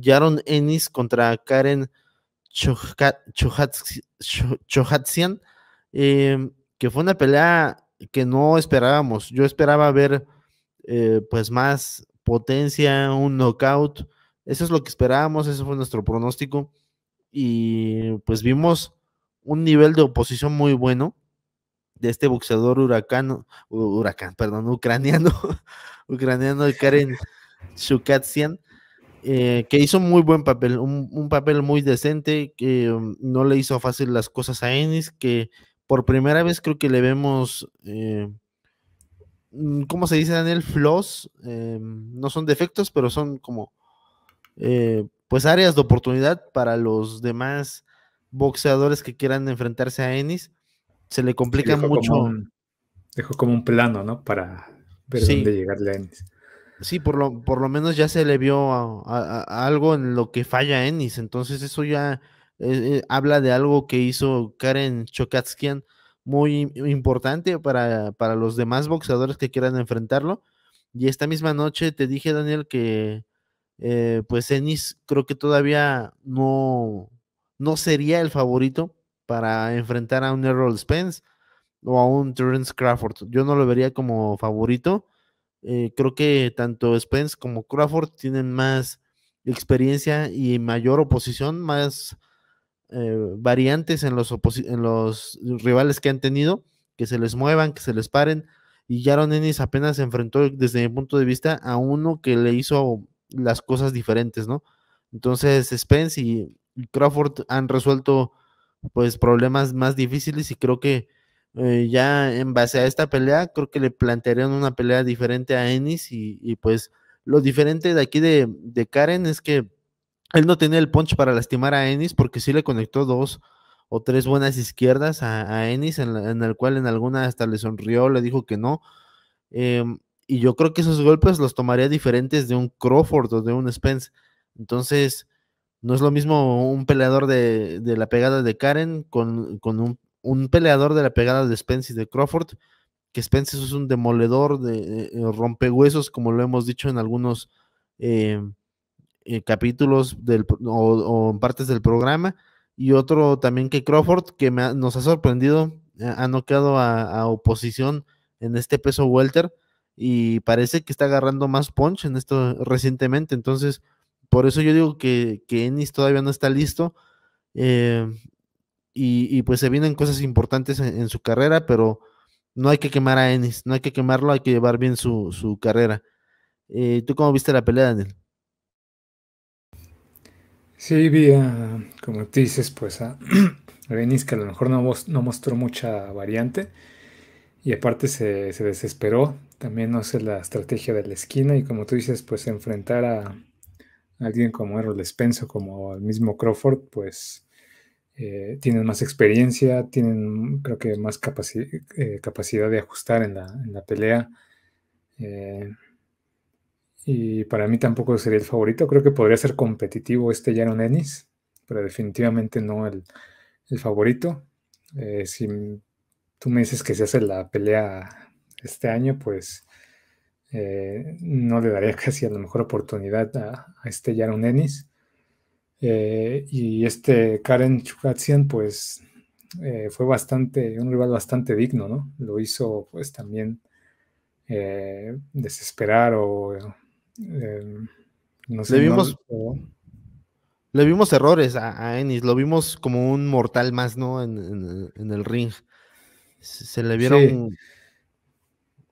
Yaron Ennis contra Karen Chohatsian, em, que fue una pelea que no esperábamos. Yo esperaba ver eh, pues más potencia, un knockout. Eso es lo que esperábamos, eso fue nuestro pronóstico. Y pues vimos un nivel de oposición muy bueno de este boxeador huracán, huracán, perdón, ucraniano, ucraniano de Karen Shukatsian. Eh, que hizo muy buen papel, un, papel muy decente, que mm, no le hizo fácil las cosas a Ennis, que por primera vez creo que le vemos, eh, mm, ¿cómo se dice Daniel? Floss, em, no son defectos, pero son como, eh, pues áreas de oportunidad para los demás boxeadores que quieran enfrentarse a Ennis. Se le complica mucho. dejó como un plano, ¿no? Para ver dónde llegarle a Ennis. Sí, por lo, por lo menos ya se le vio algo en lo que falla Ennis. Entonces, eso ya eh, eh, habla de algo que hizo Karen Chokatskian muy importante para, para, los demás boxeadores que quieran enfrentarlo. Y esta misma noche te dije, Daniel, que eh, pues Ennis creo que todavía no, no sería el favorito para enfrentar a un Errol Spence o a un Terence Crawford. Yo no lo vería como favorito eh, creo que tanto Spence como Crawford tienen más experiencia y mayor oposición, más eh, variantes en los, rivales que han tenido, que se les muevan, que se les paren. Y Jaron Ennis apenas se enfrentó, desde mi punto de vista, a uno que le hizo las cosas diferentes, ¿no? Entonces, Spence y Crawford han resuelto pues problemas más difíciles y creo que eh, ya en base a esta pelea, creo que le plantearían una pelea diferente a Ennis y, pues lo diferente de aquí de, Karen es que él no tenía el punch para lastimar a Ennis porque sí le conectó dos o tres buenas izquierdas a, Ennis, en, el cual en alguna hasta le sonrió, le dijo que no. Em, y yo creo que esos golpes los tomaría diferentes de un Crawford o de un Spence. Entonces, no es lo mismo un peleador de, la pegada de Karen con, con un un peleador de la pegada de Spence y de Crawford, que Spence es un demoledor de, rompe eh, eh, rompehuesos, como lo hemos dicho en algunos em, eh, capítulos del, o, partes del programa, y otro también que Crawford, que nos ha sorprendido, ha no a, a, oposición en este peso welter, y parece que está agarrando más punch en esto recientemente, entonces por eso yo digo que, que Ennis todavía no está listo. Em, y, pues se vienen cosas importantes en, su carrera, pero no hay que quemar a Ennis, no hay que quemarlo, hay que llevar bien su, su carrera. Eh, ¿Tú cómo viste la pelea, Daniel? Sí, vi, a, como tú dices, pues a, Ennis que a lo mejor no, no mostró mucha variante y aparte se, desesperó. También no sé la estrategia de la esquina y como tú dices, pues enfrentar a alguien como Errol o como el mismo Crawford, pues eh, tienen más experiencia, tienen creo que más eh, capacidad de ajustar en la, pelea. Eh, y para mí tampoco sería el favorito. Creo que podría ser competitivo este Jaron Ennis, pero definitivamente no el, favorito. si tú me dices que se hace la pelea este año, pues no le daría casi a la mejor oportunidad a, a este Jaron Ennis. Eh, y este Karen Chukatsian, pues eh, fue bastante, un rival bastante digno, ¿no? Lo hizo, pues también eh, desesperar o. no sé. Le vimos, le vimos errores a, Ennis, lo vimos como un mortal más, ¿no? En, el ring. Se, le vieron.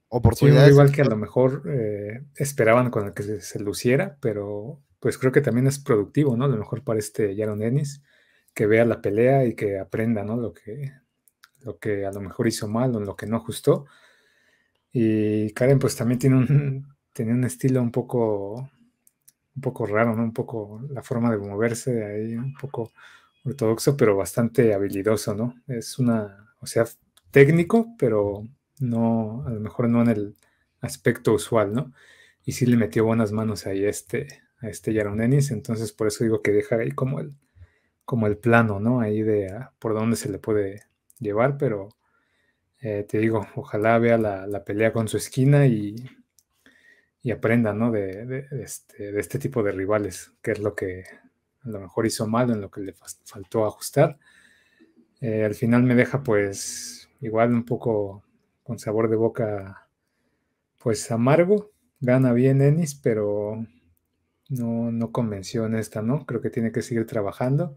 Oportunidades. Sí, un rival que a lo mejor esperaban con el que se luciera, pero pues creo que también es productivo, ¿no? A lo mejor para este Jaron Ennis, que vea la pelea y que aprenda, ¿no? Lo que, lo que a lo mejor hizo mal o lo que no ajustó. Y Karen, pues también tiene un, tiene un estilo un poco, un poco raro, ¿no? Un poco la forma de moverse de ahí, un poco ortodoxo, pero bastante habilidoso, ¿no? Es una, o sea, técnico, pero no, a lo mejor no en el aspecto usual, ¿no? Y sí le metió buenas manos ahí este este, a este Yaron Ennis, entonces por eso digo que deja ahí como el, como el plano, ¿no? Ahí de ah, por dónde se le puede llevar, pero eh, te digo, ojalá vea la, pelea con su esquina y, y aprenda, ¿no? Este, de, este, tipo de rivales, que es lo que a lo mejor hizo mal, en lo que le faltó ajustar. Eh, al final me deja pues igual un poco con sabor de boca pues amargo. Gana bien Ennis, pero no, no convenció en esta, ¿no? Creo que tiene que seguir trabajando.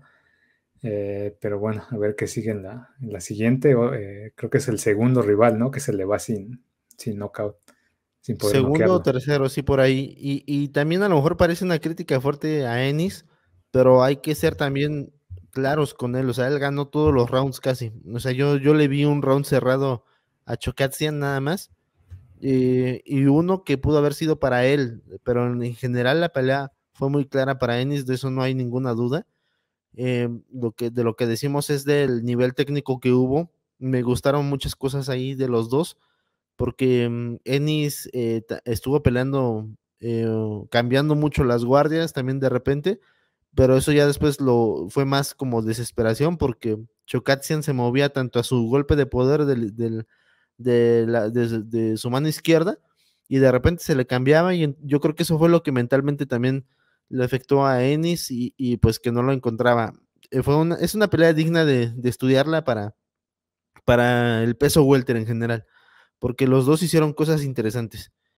Eh, pero bueno, a ver qué sigue en la, la siguiente. Eh, creo que es el segundo rival, ¿no? Que se le va sin, sin knockout. Sin poder segundo o tercero, sí, por ahí. Y, y, también a lo mejor parece una crítica fuerte a Ennis, pero hay que ser también claros con él. O sea, él ganó todos los rounds casi. O sea, yo, yo le vi un round cerrado a Chocatsian nada más. Eh, y uno que pudo haber sido para él, pero en general la pelea fue muy clara para Ennis, de eso no hay ninguna duda. Eh, lo que, de lo que decimos es del nivel técnico que hubo. Me gustaron muchas cosas ahí de los dos, porque mm, Ennis eh, estuvo peleando, cambiando mucho las guardias también de repente, pero eso ya después lo fue más como desesperación, porque Chocatsian se movía tanto a su golpe de poder del de, la, de, su mano izquierda y de repente se le cambiaba y yo creo que eso fue lo que mentalmente también le afectó a Ennis y, pues que no lo encontraba. Eh, fue una, es una pelea digna de, de, estudiarla para, para el peso welter en general, porque los dos hicieron cosas interesantes.